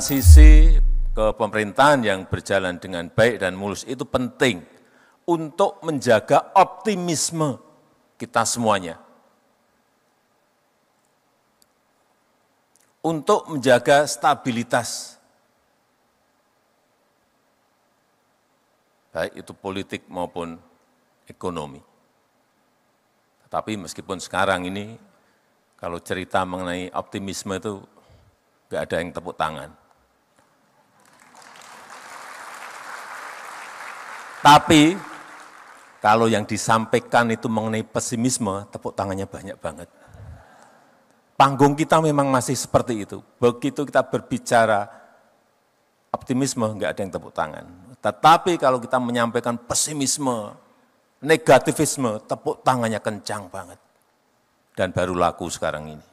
transisi ke pemerintahan yang berjalan dengan baik dan mulus itu penting untuk menjaga optimisme kita semuanya. Untuk menjaga stabilitas baik itu politik maupun ekonomi. Tetapi meskipun sekarang ini kalau cerita mengenai optimisme itu nggak ada yang tepuk tangan. Tapi kalau yang disampaikan itu mengenai pesimisme, tepuk tangannya banyak banget. Panggung kita memang masih seperti itu. Begitu kita berbicara optimisme, enggak ada yang tepuk tangan. Tetapi kalau kita menyampaikan pesimisme, negativisme, tepuk tangannya kencang banget. Dan baru laku sekarang ini.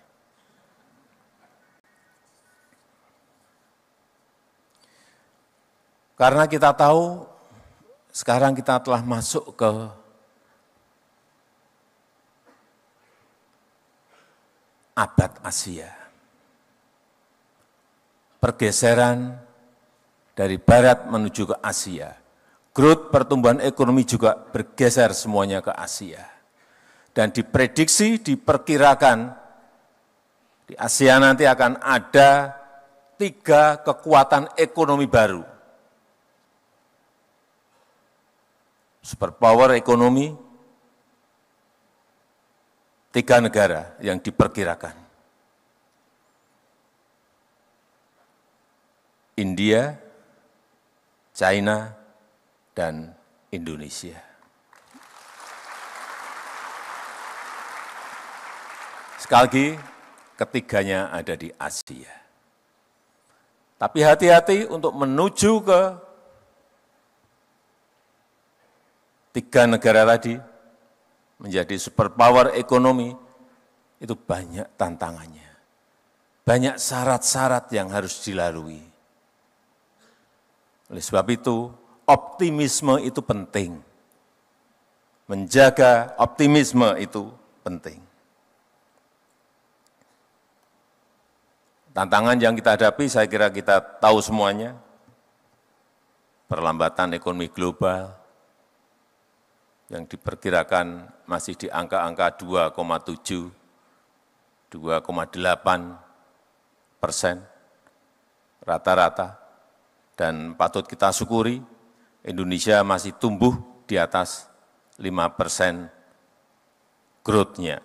Karena kita tahu sekarang kita telah masuk ke abad Asia. Pergeseran dari barat menuju ke Asia. Growth pertumbuhan ekonomi juga bergeser semuanya ke Asia. Dan diprediksi, diperkirakan di Asia nanti akan ada tiga kekuatan ekonomi baru superpower ekonomi, tiga negara yang diperkirakan. India, China, dan Indonesia. Sekali lagi, ketiganya ada di Asia. Tapi hati-hati untuk menuju ke tiga negara tadi menjadi superpower ekonomi, itu banyak tantangannya. Banyak syarat-syarat yang harus dilalui. Oleh sebab itu, optimisme itu penting. Menjaga optimisme itu penting. Tantangan yang kita hadapi saya kira kita tahu semuanya. Perlambatan ekonomi global, yang diperkirakan masih di angka-angka 2,7, 2,8 persen rata-rata. Dan patut kita syukuri Indonesia masih tumbuh di atas 5 persen growth-nya.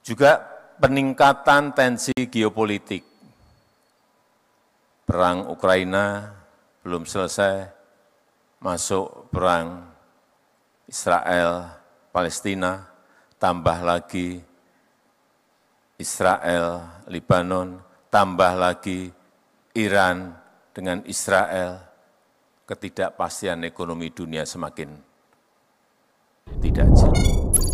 Juga peningkatan tensi geopolitik. Perang Ukraina belum selesai, masuk perang Israel, Palestina, tambah lagi Israel, Lebanon, tambah lagi Iran dengan Israel, ketidakpastian ekonomi dunia semakin tidak jelas.